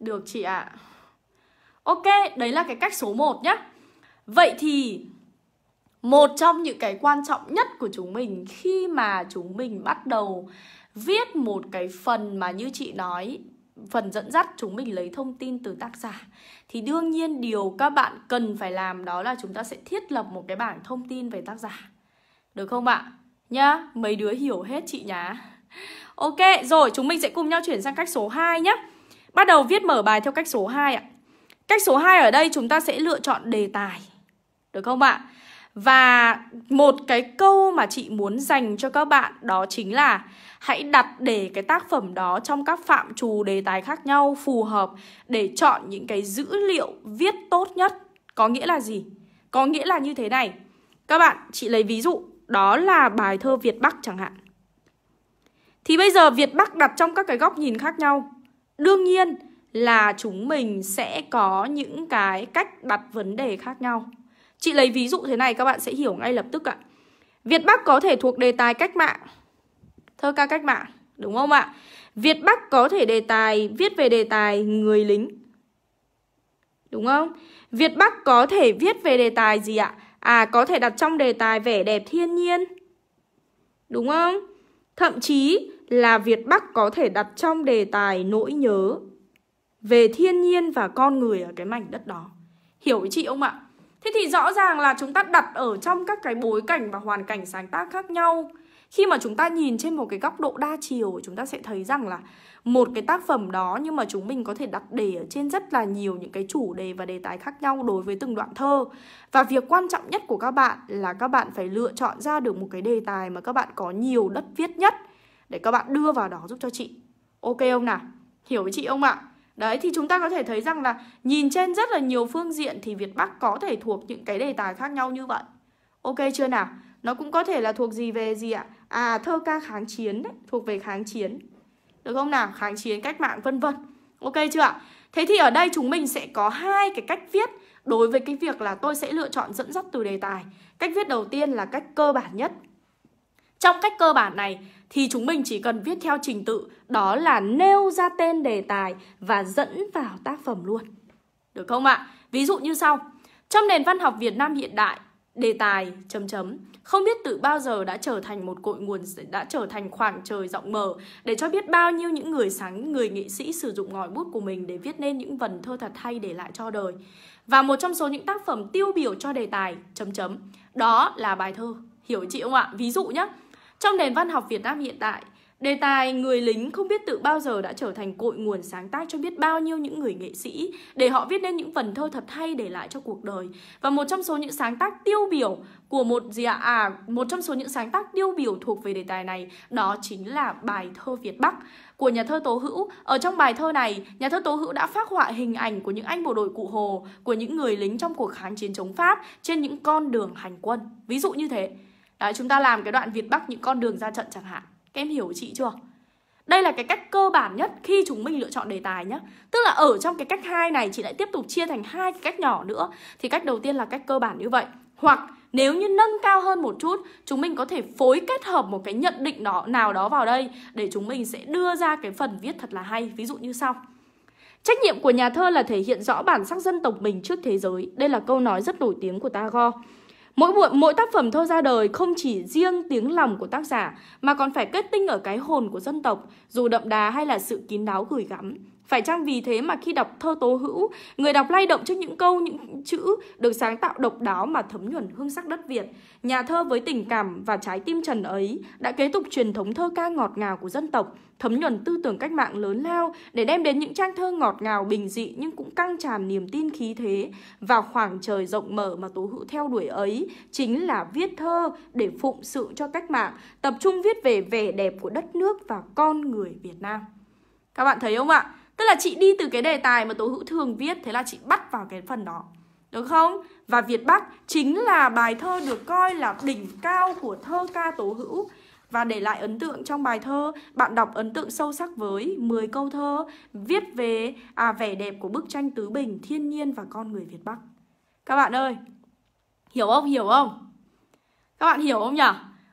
Được chị ạ. Ok, đấy là cái cách số 1 nhá. Vậy thì một trong những cái quan trọng nhất của chúng mình khi mà chúng mình bắt đầu viết một cái phần mà như chị nói phần dẫn dắt chúng mình lấy thông tin từ tác giả thì đương nhiên điều các bạn cần phải làm đó là chúng ta sẽ thiết lập một cái bảng thông tin về tác giả được không ạ nhá mấy đứa hiểu hết chị nhá ok rồi chúng mình sẽ cùng nhau chuyển sang cách số 2 nhé bắt đầu viết mở bài theo cách số 2 ạ cách số 2 ở đây chúng ta sẽ lựa chọn đề tài được không ạ và một cái câu mà chị muốn dành cho các bạn đó chính là hãy đặt để cái tác phẩm đó trong các phạm trù đề tài khác nhau phù hợp để chọn những cái dữ liệu viết tốt nhất. Có nghĩa là gì? Có nghĩa là như thế này. Các bạn, chị lấy ví dụ, đó là bài thơ Việt Bắc chẳng hạn. Thì bây giờ Việt Bắc đặt trong các cái góc nhìn khác nhau. Đương nhiên là chúng mình sẽ có những cái cách đặt vấn đề khác nhau. Chị lấy ví dụ thế này các bạn sẽ hiểu ngay lập tức ạ. Việt Bắc có thể thuộc đề tài cách mạng. Thơ ca cách mạng, đúng không ạ? Việt Bắc có thể đề tài viết về đề tài người lính. Đúng không? Việt Bắc có thể viết về đề tài gì ạ? À có thể đặt trong đề tài vẻ đẹp thiên nhiên. Đúng không? Thậm chí là Việt Bắc có thể đặt trong đề tài nỗi nhớ về thiên nhiên và con người ở cái mảnh đất đó. Hiểu ý chị không ạ? Thế thì rõ ràng là chúng ta đặt ở trong các cái bối cảnh và hoàn cảnh sáng tác khác nhau khi mà chúng ta nhìn trên một cái góc độ đa chiều chúng ta sẽ thấy rằng là một cái tác phẩm đó nhưng mà chúng mình có thể đặt đề ở trên rất là nhiều những cái chủ đề và đề tài khác nhau đối với từng đoạn thơ và việc quan trọng nhất của các bạn là các bạn phải lựa chọn ra được một cái đề tài mà các bạn có nhiều đất viết nhất để các bạn đưa vào đó giúp cho chị ok không nào hiểu với chị không ạ Đấy thì chúng ta có thể thấy rằng là nhìn trên rất là nhiều phương diện thì Việt Bắc có thể thuộc những cái đề tài khác nhau như vậy. Ok chưa nào? Nó cũng có thể là thuộc gì về gì ạ? À thơ ca kháng chiến đấy, thuộc về kháng chiến. Được không nào? Kháng chiến, cách mạng vân vân. Ok chưa ạ? Thế thì ở đây chúng mình sẽ có hai cái cách viết đối với cái việc là tôi sẽ lựa chọn dẫn dắt từ đề tài. Cách viết đầu tiên là cách cơ bản nhất. Trong cách cơ bản này thì chúng mình chỉ cần viết theo trình tự đó là nêu ra tên đề tài và dẫn vào tác phẩm luôn. Được không ạ? À? Ví dụ như sau. Trong nền văn học Việt Nam hiện đại, đề tài chấm chấm không biết từ bao giờ đã trở thành một cội nguồn đã trở thành khoảng trời rộng mở để cho biết bao nhiêu những người sáng người nghệ sĩ sử dụng ngòi bút của mình để viết nên những vần thơ thật hay để lại cho đời và một trong số những tác phẩm tiêu biểu cho đề tài chấm chấm đó là bài thơ hiểu chị không ạ ví dụ nhé trong nền văn học Việt Nam hiện tại đề tài người lính không biết tự bao giờ đã trở thành cội nguồn sáng tác cho biết bao nhiêu những người nghệ sĩ để họ viết nên những vần thơ thật hay để lại cho cuộc đời. Và một trong số những sáng tác tiêu biểu của một gì ạ? À, một trong số những sáng tác tiêu biểu thuộc về đề tài này đó chính là bài thơ Việt Bắc của nhà thơ Tố Hữu. Ở trong bài thơ này, nhà thơ Tố Hữu đã phác họa hình ảnh của những anh bộ đội cụ Hồ, của những người lính trong cuộc kháng chiến chống Pháp trên những con đường hành quân. Ví dụ như thế. Đấy, chúng ta làm cái đoạn Việt Bắc những con đường ra trận chẳng hạn Các em hiểu chị chưa? Đây là cái cách cơ bản nhất khi chúng mình lựa chọn đề tài nhé Tức là ở trong cái cách hai này chị lại tiếp tục chia thành hai cái cách nhỏ nữa Thì cách đầu tiên là cách cơ bản như vậy Hoặc nếu như nâng cao hơn một chút Chúng mình có thể phối kết hợp một cái nhận định đó nào đó vào đây Để chúng mình sẽ đưa ra cái phần viết thật là hay Ví dụ như sau Trách nhiệm của nhà thơ là thể hiện rõ bản sắc dân tộc mình trước thế giới Đây là câu nói rất nổi tiếng của Tagore Mỗi buổi, mỗi tác phẩm thơ ra đời không chỉ riêng tiếng lòng của tác giả mà còn phải kết tinh ở cái hồn của dân tộc, dù đậm đà hay là sự kín đáo gửi gắm. Phải chăng vì thế mà khi đọc thơ tố hữu, người đọc lay động trước những câu, những chữ được sáng tạo độc đáo mà thấm nhuần hương sắc đất Việt. Nhà thơ với tình cảm và trái tim trần ấy đã kế tục truyền thống thơ ca ngọt ngào của dân tộc, thấm nhuần tư tưởng cách mạng lớn lao để đem đến những trang thơ ngọt ngào bình dị nhưng cũng căng tràn niềm tin khí thế và khoảng trời rộng mở mà Tố Hữu theo đuổi ấy chính là viết thơ để phụng sự cho cách mạng, tập trung viết về vẻ đẹp của đất nước và con người Việt Nam. Các bạn thấy không ạ? Tức là chị đi từ cái đề tài mà Tố Hữu thường viết Thế là chị bắt vào cái phần đó Được không? Và Việt Bắc chính là bài thơ được coi là đỉnh cao của thơ ca Tố Hữu và để lại ấn tượng trong bài thơ bạn đọc ấn tượng sâu sắc với 10 câu thơ viết về à, vẻ đẹp của bức tranh tứ bình thiên nhiên và con người Việt Bắc các bạn ơi hiểu không hiểu không các bạn hiểu không nhỉ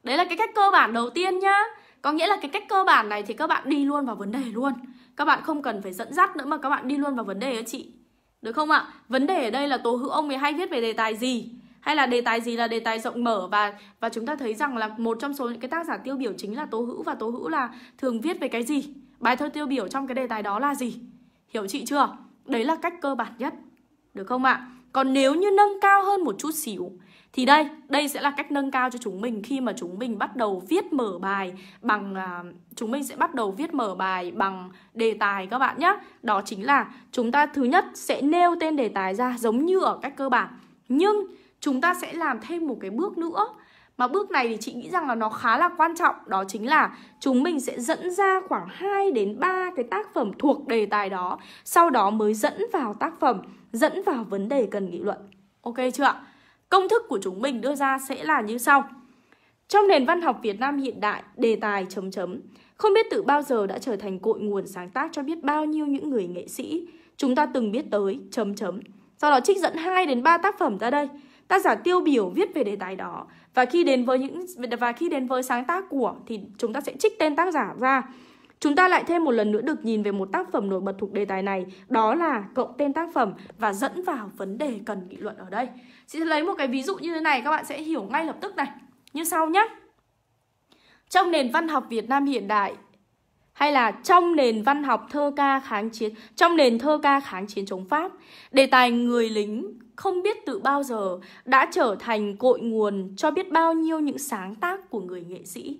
đấy là cái cách cơ bản đầu tiên nhá có nghĩa là cái cách cơ bản này thì các bạn đi luôn vào vấn đề luôn các bạn không cần phải dẫn dắt nữa mà các bạn đi luôn vào vấn đề đó chị Được không ạ? Vấn đề ở đây là Tố Hữu Ông ấy hay viết về đề tài gì hay là đề tài gì là đề tài rộng mở và và chúng ta thấy rằng là một trong số những cái tác giả tiêu biểu chính là Tố Hữu và Tố Hữu là thường viết về cái gì? Bài thơ tiêu biểu trong cái đề tài đó là gì? Hiểu chị chưa? Đấy là cách cơ bản nhất. Được không ạ? Còn nếu như nâng cao hơn một chút xíu thì đây, đây sẽ là cách nâng cao cho chúng mình khi mà chúng mình bắt đầu viết mở bài bằng uh, chúng mình sẽ bắt đầu viết mở bài bằng đề tài các bạn nhé. Đó chính là chúng ta thứ nhất sẽ nêu tên đề tài ra giống như ở cách cơ bản. Nhưng chúng ta sẽ làm thêm một cái bước nữa mà bước này thì chị nghĩ rằng là nó khá là quan trọng Đó chính là chúng mình sẽ dẫn ra khoảng 2 đến 3 cái tác phẩm thuộc đề tài đó Sau đó mới dẫn vào tác phẩm, dẫn vào vấn đề cần nghị luận Ok chưa ạ? Công thức của chúng mình đưa ra sẽ là như sau Trong nền văn học Việt Nam hiện đại, đề tài chấm chấm Không biết từ bao giờ đã trở thành cội nguồn sáng tác cho biết bao nhiêu những người nghệ sĩ Chúng ta từng biết tới chấm chấm Sau đó trích dẫn 2 đến 3 tác phẩm ra đây Tác giả tiêu biểu viết về đề tài đó và khi đến với những và khi đến với sáng tác của thì chúng ta sẽ trích tên tác giả ra chúng ta lại thêm một lần nữa được nhìn về một tác phẩm nổi bật thuộc đề tài này đó là cộng tên tác phẩm và dẫn vào vấn đề cần nghị luận ở đây sẽ lấy một cái ví dụ như thế này các bạn sẽ hiểu ngay lập tức này như sau nhé trong nền văn học Việt Nam hiện đại hay là trong nền văn học thơ ca kháng chiến trong nền thơ ca kháng chiến chống Pháp đề tài người lính không biết từ bao giờ đã trở thành cội nguồn cho biết bao nhiêu những sáng tác của người nghệ sĩ.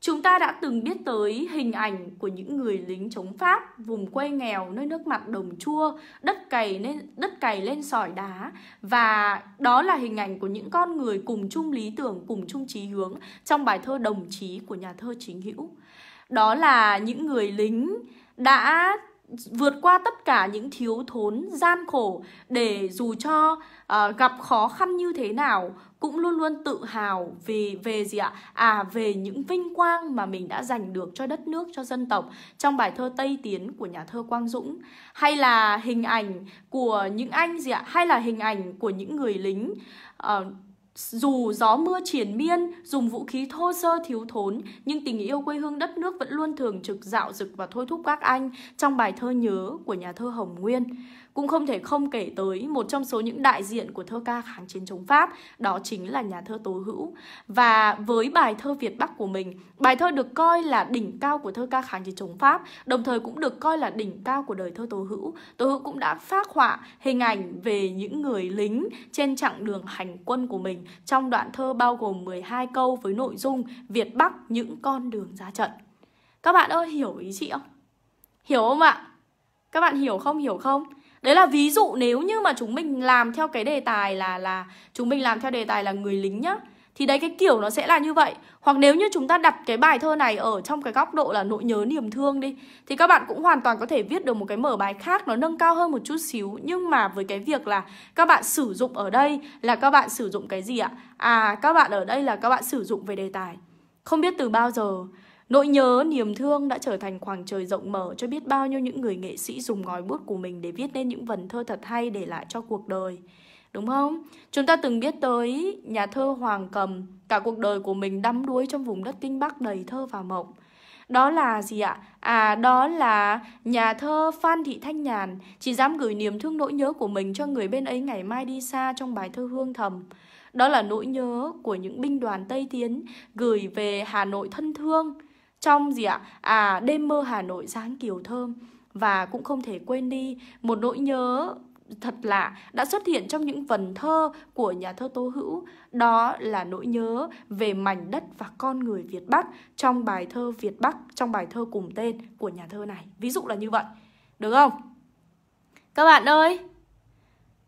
Chúng ta đã từng biết tới hình ảnh của những người lính chống Pháp vùng quê nghèo nơi nước mặt đồng chua, đất cày lên đất cày lên sỏi đá và đó là hình ảnh của những con người cùng chung lý tưởng, cùng chung chí hướng trong bài thơ Đồng chí của nhà thơ Chính Hữu. Đó là những người lính đã vượt qua tất cả những thiếu thốn gian khổ để dù cho uh, gặp khó khăn như thế nào cũng luôn luôn tự hào vì về gì ạ à về những vinh quang mà mình đã giành được cho đất nước cho dân tộc trong bài thơ Tây Tiến của nhà thơ Quang Dũng hay là hình ảnh của những anh gì ạ hay là hình ảnh của những người lính uh, dù gió mưa triển miên, dùng vũ khí thô sơ thiếu thốn, nhưng tình yêu quê hương đất nước vẫn luôn thường trực dạo dực và thôi thúc các anh trong bài thơ nhớ của nhà thơ Hồng Nguyên cũng không thể không kể tới một trong số những đại diện của thơ ca kháng chiến chống Pháp, đó chính là nhà thơ Tố Hữu. Và với bài thơ Việt Bắc của mình, bài thơ được coi là đỉnh cao của thơ ca kháng chiến chống Pháp, đồng thời cũng được coi là đỉnh cao của đời thơ Tố Hữu. Tố Hữu cũng đã phác họa hình ảnh về những người lính trên chặng đường hành quân của mình trong đoạn thơ bao gồm 12 câu với nội dung Việt Bắc những con đường ra trận. Các bạn ơi hiểu ý chị không? Hiểu không ạ? Các bạn hiểu không hiểu không? đấy là ví dụ nếu như mà chúng mình làm theo cái đề tài là là chúng mình làm theo đề tài là người lính nhá thì đấy cái kiểu nó sẽ là như vậy hoặc nếu như chúng ta đặt cái bài thơ này ở trong cái góc độ là nỗi nhớ niềm thương đi thì các bạn cũng hoàn toàn có thể viết được một cái mở bài khác nó nâng cao hơn một chút xíu nhưng mà với cái việc là các bạn sử dụng ở đây là các bạn sử dụng cái gì ạ à các bạn ở đây là các bạn sử dụng về đề tài không biết từ bao giờ Nỗi nhớ, niềm thương đã trở thành khoảng trời rộng mở cho biết bao nhiêu những người nghệ sĩ dùng ngòi bút của mình để viết nên những vần thơ thật hay để lại cho cuộc đời. Đúng không? Chúng ta từng biết tới nhà thơ Hoàng Cầm, cả cuộc đời của mình đắm đuối trong vùng đất Kinh Bắc đầy thơ và mộng. Đó là gì ạ? À, đó là nhà thơ Phan Thị Thanh Nhàn chỉ dám gửi niềm thương nỗi nhớ của mình cho người bên ấy ngày mai đi xa trong bài thơ Hương Thầm. Đó là nỗi nhớ của những binh đoàn Tây Tiến gửi về Hà Nội thân thương trong gì ạ? À, đêm mơ Hà Nội dáng kiều thơm và cũng không thể quên đi một nỗi nhớ thật lạ đã xuất hiện trong những vần thơ của nhà thơ Tô Hữu, đó là nỗi nhớ về mảnh đất và con người Việt Bắc trong bài thơ Việt Bắc trong bài thơ cùng tên của nhà thơ này. Ví dụ là như vậy. Được không? Các bạn ơi,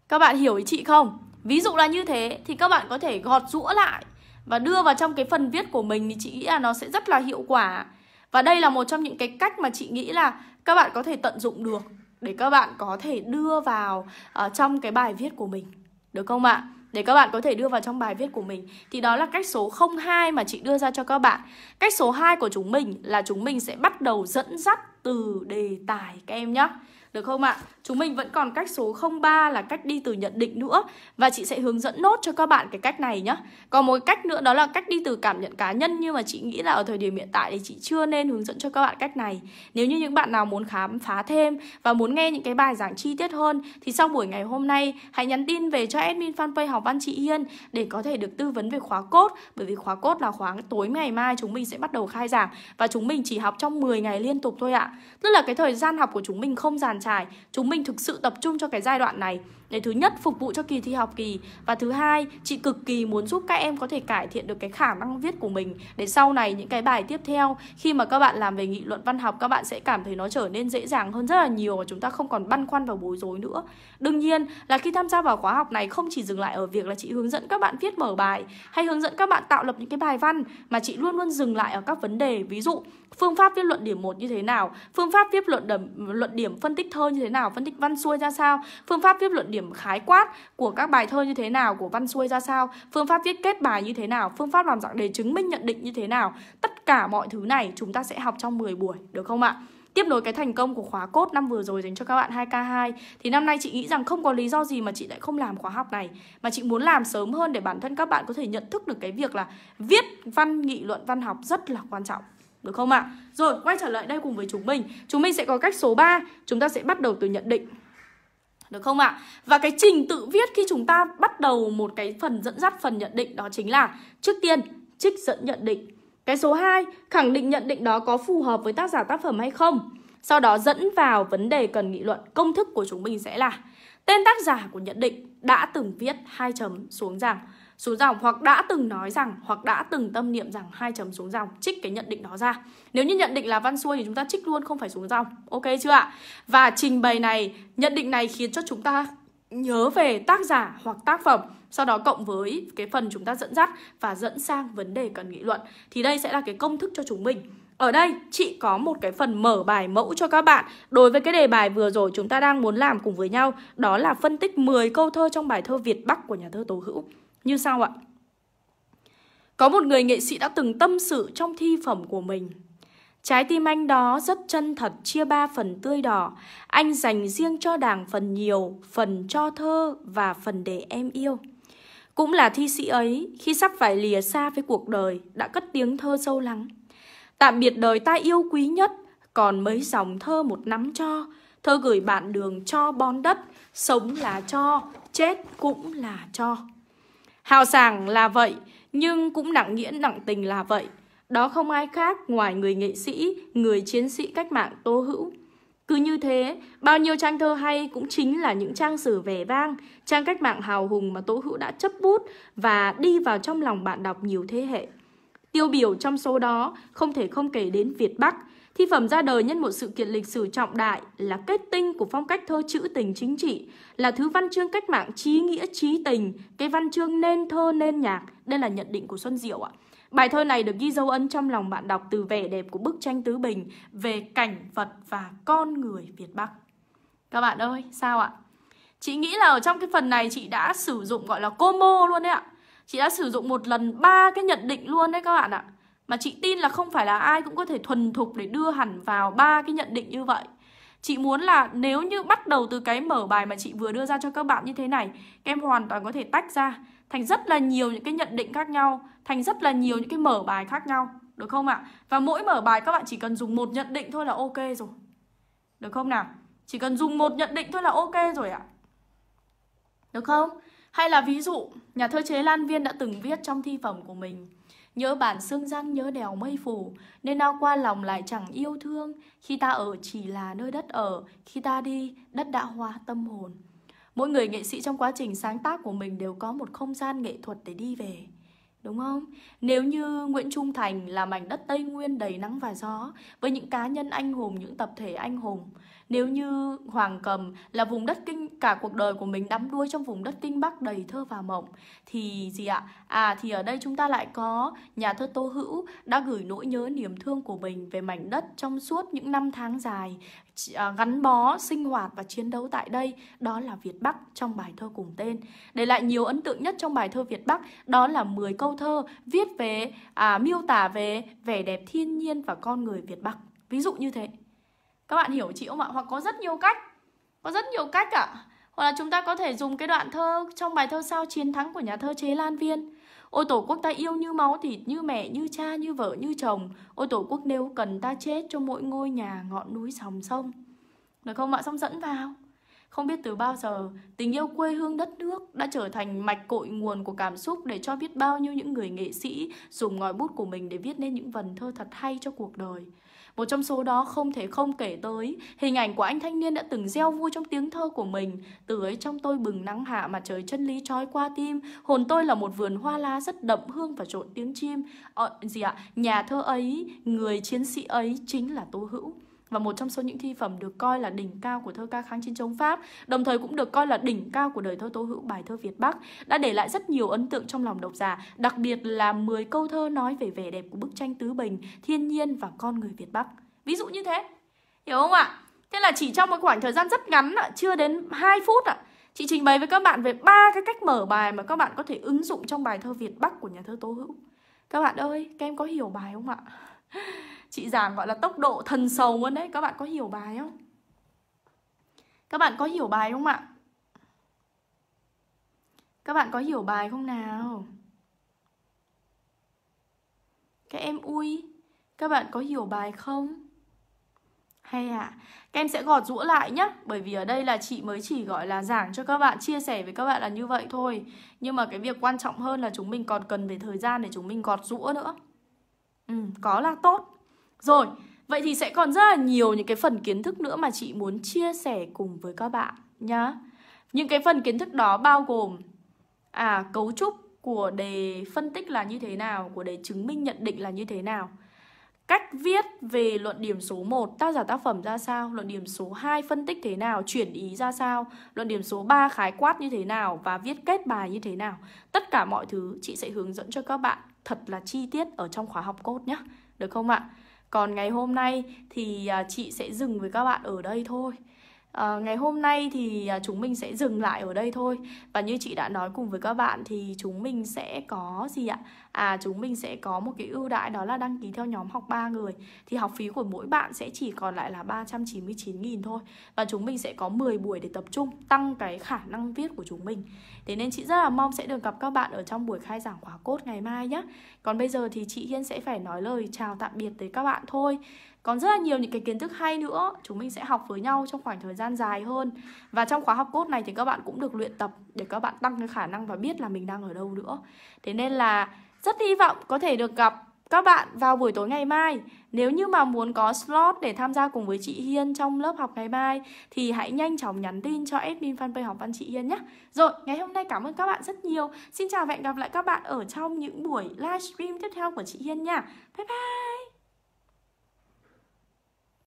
các bạn hiểu ý chị không? Ví dụ là như thế thì các bạn có thể gọt rũa lại và đưa vào trong cái phần viết của mình thì chị nghĩ là nó sẽ rất là hiệu quả. Và đây là một trong những cái cách mà chị nghĩ là các bạn có thể tận dụng được để các bạn có thể đưa vào uh, trong cái bài viết của mình. Được không ạ? Để các bạn có thể đưa vào trong bài viết của mình Thì đó là cách số 02 mà chị đưa ra cho các bạn Cách số 2 của chúng mình là chúng mình sẽ bắt đầu dẫn dắt từ đề tài các em nhé được không ạ? Chúng mình vẫn còn cách số 03 là cách đi từ nhận định nữa Và chị sẽ hướng dẫn nốt cho các bạn cái cách này nhé Còn một cách nữa đó là cách đi từ cảm nhận cá nhân Nhưng mà chị nghĩ là ở thời điểm hiện tại thì chị chưa nên hướng dẫn cho các bạn cách này Nếu như những bạn nào muốn khám phá thêm Và muốn nghe những cái bài giảng chi tiết hơn Thì sau buổi ngày hôm nay hãy nhắn tin về cho admin fanpage học văn chị Hiên Để có thể được tư vấn về khóa cốt Bởi vì khóa cốt là khóa tối ngày mai chúng mình sẽ bắt đầu khai giảng Và chúng mình chỉ học trong 10 ngày liên tục thôi ạ Tức là cái thời gian học của chúng mình không dàn trải chúng mình thực sự tập trung cho cái giai đoạn này để thứ nhất phục vụ cho kỳ thi học kỳ và thứ hai chị cực kỳ muốn giúp các em có thể cải thiện được cái khả năng viết của mình để sau này những cái bài tiếp theo khi mà các bạn làm về nghị luận văn học các bạn sẽ cảm thấy nó trở nên dễ dàng hơn rất là nhiều và chúng ta không còn băn khoăn và bối rối nữa đương nhiên là khi tham gia vào khóa học này không chỉ dừng lại ở việc là chị hướng dẫn các bạn viết mở bài hay hướng dẫn các bạn tạo lập những cái bài văn mà chị luôn luôn dừng lại ở các vấn đề ví dụ phương pháp viết luận điểm một như thế nào phương pháp viết luận điểm luận điểm phân tích thơ như thế nào phân tích văn xuôi ra sao phương pháp viết luận điểm điểm khái quát của các bài thơ như thế nào của văn xuôi ra sao phương pháp viết kết bài như thế nào phương pháp làm dạng đề chứng minh nhận định như thế nào tất cả mọi thứ này chúng ta sẽ học trong 10 buổi được không ạ tiếp nối cái thành công của khóa cốt năm vừa rồi dành cho các bạn 2K2 thì năm nay chị nghĩ rằng không có lý do gì mà chị lại không làm khóa học này mà chị muốn làm sớm hơn để bản thân các bạn có thể nhận thức được cái việc là viết văn nghị luận văn học rất là quan trọng được không ạ? À? Rồi, quay trở lại đây cùng với chúng mình Chúng mình sẽ có cách số 3 Chúng ta sẽ bắt đầu từ nhận định được không ạ? À? Và cái trình tự viết khi chúng ta bắt đầu một cái phần dẫn dắt phần nhận định đó chính là trước tiên trích dẫn nhận định. Cái số 2, khẳng định nhận định đó có phù hợp với tác giả tác phẩm hay không. Sau đó dẫn vào vấn đề cần nghị luận. Công thức của chúng mình sẽ là tên tác giả của nhận định đã từng viết hai chấm xuống rằng xuống dòng hoặc đã từng nói rằng hoặc đã từng tâm niệm rằng hai chấm xuống dòng trích cái nhận định đó ra nếu như nhận định là văn xuôi thì chúng ta trích luôn không phải xuống dòng ok chưa ạ và trình bày này nhận định này khiến cho chúng ta nhớ về tác giả hoặc tác phẩm sau đó cộng với cái phần chúng ta dẫn dắt và dẫn sang vấn đề cần nghị luận thì đây sẽ là cái công thức cho chúng mình ở đây chị có một cái phần mở bài mẫu cho các bạn Đối với cái đề bài vừa rồi chúng ta đang muốn làm cùng với nhau Đó là phân tích 10 câu thơ trong bài thơ Việt Bắc của nhà thơ Tố Hữu như sau ạ. Có một người nghệ sĩ đã từng tâm sự trong thi phẩm của mình. Trái tim anh đó rất chân thật chia ba phần tươi đỏ, anh dành riêng cho đảng phần nhiều, phần cho thơ và phần để em yêu. Cũng là thi sĩ ấy, khi sắp phải lìa xa với cuộc đời, đã cất tiếng thơ sâu lắng. Tạm biệt đời ta yêu quý nhất, còn mấy dòng thơ một nắm cho, thơ gửi bạn đường cho bón đất, sống là cho, chết cũng là cho. Hào sảng là vậy, nhưng cũng nặng nghĩa nặng tình là vậy. Đó không ai khác ngoài người nghệ sĩ, người chiến sĩ cách mạng Tô Hữu. Cứ như thế, bao nhiêu trang thơ hay cũng chính là những trang sử vẻ vang, trang cách mạng hào hùng mà tô Hữu đã chấp bút và đi vào trong lòng bạn đọc nhiều thế hệ. Tiêu biểu trong số đó không thể không kể đến Việt Bắc, Thi phẩm ra đời nhân một sự kiện lịch sử trọng đại là kết tinh của phong cách thơ trữ tình chính trị, là thứ văn chương cách mạng trí nghĩa trí tình, cái văn chương nên thơ nên nhạc. Đây là nhận định của Xuân Diệu ạ. Bài thơ này được ghi dấu ấn trong lòng bạn đọc từ vẻ đẹp của bức tranh tứ bình về cảnh vật và con người Việt Bắc. Các bạn ơi, sao ạ? Chị nghĩ là ở trong cái phần này chị đã sử dụng gọi là combo luôn đấy ạ. Chị đã sử dụng một lần ba cái nhận định luôn đấy các bạn ạ. Mà chị tin là không phải là ai cũng có thể thuần thục để đưa hẳn vào ba cái nhận định như vậy Chị muốn là nếu như bắt đầu từ cái mở bài mà chị vừa đưa ra cho các bạn như thế này Các em hoàn toàn có thể tách ra thành rất là nhiều những cái nhận định khác nhau Thành rất là nhiều những cái mở bài khác nhau Được không ạ? Và mỗi mở bài các bạn chỉ cần dùng một nhận định thôi là ok rồi Được không nào? Chỉ cần dùng một nhận định thôi là ok rồi ạ Được không? Hay là ví dụ nhà thơ chế Lan Viên đã từng viết trong thi phẩm của mình Nhớ bản xương răng nhớ đèo mây phủ Nên ao qua lòng lại chẳng yêu thương Khi ta ở chỉ là nơi đất ở Khi ta đi đất đã hóa tâm hồn Mỗi người nghệ sĩ trong quá trình sáng tác của mình Đều có một không gian nghệ thuật để đi về Đúng không? Nếu như Nguyễn Trung Thành là mảnh đất Tây Nguyên đầy nắng và gió Với những cá nhân anh hùng, những tập thể anh hùng nếu như Hoàng Cầm là vùng đất kinh cả cuộc đời của mình đắm đuôi trong vùng đất kinh Bắc đầy thơ và mộng thì gì ạ? À thì ở đây chúng ta lại có nhà thơ Tô Hữu đã gửi nỗi nhớ niềm thương của mình về mảnh đất trong suốt những năm tháng dài à, gắn bó, sinh hoạt và chiến đấu tại đây đó là Việt Bắc trong bài thơ cùng tên. Để lại nhiều ấn tượng nhất trong bài thơ Việt Bắc đó là 10 câu thơ viết về à, miêu tả về vẻ đẹp thiên nhiên và con người Việt Bắc. Ví dụ như thế các bạn hiểu chị không ạ hoặc có rất nhiều cách có rất nhiều cách ạ hoặc là chúng ta có thể dùng cái đoạn thơ trong bài thơ sao chiến thắng của nhà thơ chế lan viên ôi tổ quốc ta yêu như máu thịt như mẹ như cha như vợ như chồng ôi tổ quốc nếu cần ta chết cho mỗi ngôi nhà ngọn núi sòng sông được không ạ xong dẫn vào không biết từ bao giờ, tình yêu quê hương đất nước đã trở thành mạch cội nguồn của cảm xúc để cho biết bao nhiêu những người nghệ sĩ dùng ngòi bút của mình để viết nên những vần thơ thật hay cho cuộc đời. Một trong số đó không thể không kể tới hình ảnh của anh thanh niên đã từng gieo vui trong tiếng thơ của mình. Từ ấy trong tôi bừng nắng hạ mà trời chân lý trói qua tim, hồn tôi là một vườn hoa lá rất đậm hương và trộn tiếng chim. Ờ, gì ạ? Nhà thơ ấy, người chiến sĩ ấy chính là Tô Hữu và một trong số những thi phẩm được coi là đỉnh cao của thơ ca kháng chiến chống Pháp, đồng thời cũng được coi là đỉnh cao của đời thơ tố hữu bài thơ Việt Bắc, đã để lại rất nhiều ấn tượng trong lòng độc giả, đặc biệt là 10 câu thơ nói về vẻ đẹp của bức tranh tứ bình, thiên nhiên và con người Việt Bắc. Ví dụ như thế. Hiểu không ạ? Thế là chỉ trong một khoảng thời gian rất ngắn ạ, chưa đến 2 phút ạ, chị trình bày với các bạn về ba cái cách mở bài mà các bạn có thể ứng dụng trong bài thơ Việt Bắc của nhà thơ Tố Hữu. Các bạn ơi, các em có hiểu bài không ạ? <laughs> chị giản gọi là tốc độ thần sầu luôn đấy các bạn có hiểu bài không các bạn có hiểu bài không ạ các bạn có hiểu bài không nào các em ui các bạn có hiểu bài không hay à. Các em sẽ gọt rũa lại nhé Bởi vì ở đây là chị mới chỉ gọi là giảng cho các bạn Chia sẻ với các bạn là như vậy thôi Nhưng mà cái việc quan trọng hơn là chúng mình còn cần về thời gian Để chúng mình gọt rũa nữa ừ, có là tốt rồi vậy thì sẽ còn rất là nhiều những cái phần kiến thức nữa mà chị muốn chia sẻ cùng với các bạn nhá những cái phần kiến thức đó bao gồm à cấu trúc của đề phân tích là như thế nào của đề chứng minh nhận định là như thế nào Cách viết về luận điểm số 1 tác giả tác phẩm ra sao, luận điểm số 2 phân tích thế nào, chuyển ý ra sao, luận điểm số 3 khái quát như thế nào và viết kết bài như thế nào. Tất cả mọi thứ chị sẽ hướng dẫn cho các bạn thật là chi tiết ở trong khóa học cốt nhé được không ạ còn ngày hôm nay thì à, chị sẽ dừng với các bạn ở đây thôi à, ngày hôm nay thì à, chúng mình sẽ dừng lại ở đây thôi và như chị đã nói cùng với các bạn thì chúng mình sẽ có gì ạ à chúng mình sẽ có một cái ưu đãi đó là đăng ký theo nhóm học 3 người thì học phí của mỗi bạn sẽ chỉ còn lại là 399.000 thôi và chúng mình sẽ có 10 buổi để tập trung tăng cái khả năng viết của chúng mình thế nên chị rất là mong sẽ được gặp các bạn ở trong buổi khai giảng khóa cốt ngày mai nhé còn bây giờ thì chị Hiên sẽ phải nói lời chào tạm biệt tới các bạn thôi còn rất là nhiều những cái kiến thức hay nữa chúng mình sẽ học với nhau trong khoảng thời gian dài hơn và trong khóa học cốt này thì các bạn cũng được luyện tập để các bạn tăng cái khả năng và biết là mình đang ở đâu nữa thế nên là rất hy vọng có thể được gặp các bạn vào buổi tối ngày mai nếu như mà muốn có slot để tham gia cùng với chị Hiên trong lớp học ngày mai thì hãy nhanh chóng nhắn tin cho admin fanpage học văn chị Hiên nhé. Rồi, ngày hôm nay cảm ơn các bạn rất nhiều. Xin chào và hẹn gặp lại các bạn ở trong những buổi livestream tiếp theo của chị Hiên nha. Bye bye!